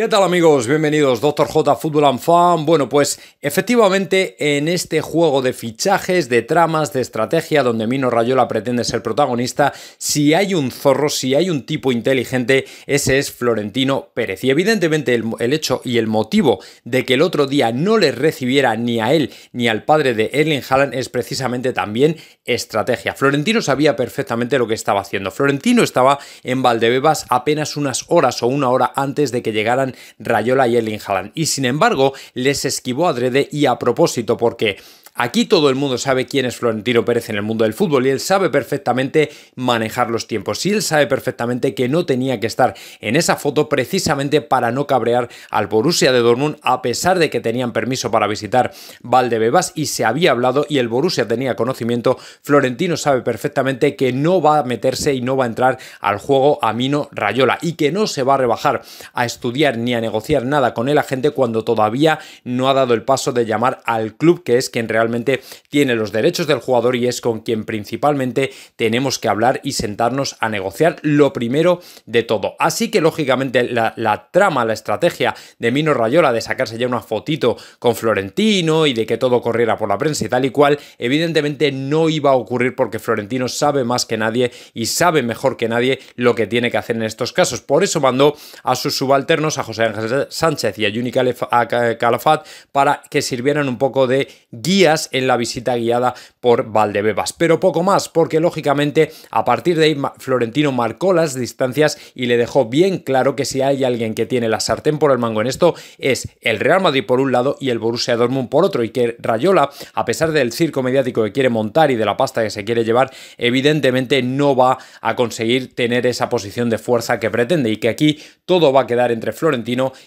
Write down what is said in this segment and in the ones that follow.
¿Qué tal amigos? Bienvenidos, Dr. J Football and Fan. Bueno, pues efectivamente en este juego de fichajes, de tramas, de estrategia, donde Mino Rayola pretende ser protagonista, si hay un zorro, si hay un tipo inteligente, ese es Florentino Pérez. Y evidentemente el, hecho y el motivo de que el otro día no le recibiera ni a él ni al padre de Erling Haaland es precisamente también estrategia. Florentino sabía perfectamente lo que estaba haciendo. Florentino estaba en Valdebebas apenas unas horas o una hora antes de que llegaran Rayola y Elin Haaland. Y sin embargo, les esquivó Drede y a propósito porque Aquí todo el mundo sabe quién es Florentino Pérez en el mundo del fútbol y él sabe perfectamente manejar los tiempos y él sabe perfectamente que no tenía que estar en esa foto precisamente para no cabrear al Borussia de Dortmund a pesar de que tenían permiso para visitar Valdebebas y se había hablado y el Borussia tenía conocimiento, Florentino sabe perfectamente que no va a meterse y no va a entrar al juego a Mino Rayola y que no se va a rebajar a estudiar ni a negociar nada con el agente cuando todavía no ha dado el paso de llamar al club, que es quien realmente tiene los derechos del jugador y es con quien principalmente tenemos que hablar y sentarnos a negociar lo primero de todo. Así que lógicamente la, la trama, la estrategia de Mino Rayola de sacarse ya una fotito con Florentino y de que todo corriera por la prensa y tal y cual, evidentemente no iba a ocurrir porque Florentino sabe más que nadie y sabe mejor que nadie lo que tiene que hacer en estos casos. Por eso mandó a sus subalternos José Ángel Sánchez y a Juni Calafat para que sirvieran un poco de guías en la visita guiada por Valdebebas. Pero poco más, porque lógicamente a partir de ahí Florentino marcó las distancias y le dejó bien claro que si hay alguien que tiene la sartén por el mango en esto es el Real Madrid por un lado y el Borussia Dortmund por otro y que Rayola, a pesar del circo mediático que quiere montar y de la pasta que se quiere llevar, evidentemente no va a conseguir tener esa posición de fuerza que pretende y que aquí todo va a quedar entre Florentino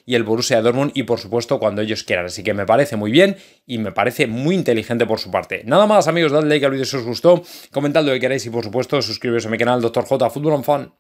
y el Borussia Dortmund y por supuesto cuando ellos quieran. Así que me parece muy bien y me parece muy inteligente por su parte. Nada más amigos, dadle like al vídeo si os gustó, comentad lo que queráis y por supuesto suscribiros a mi canal Dr. J Fan.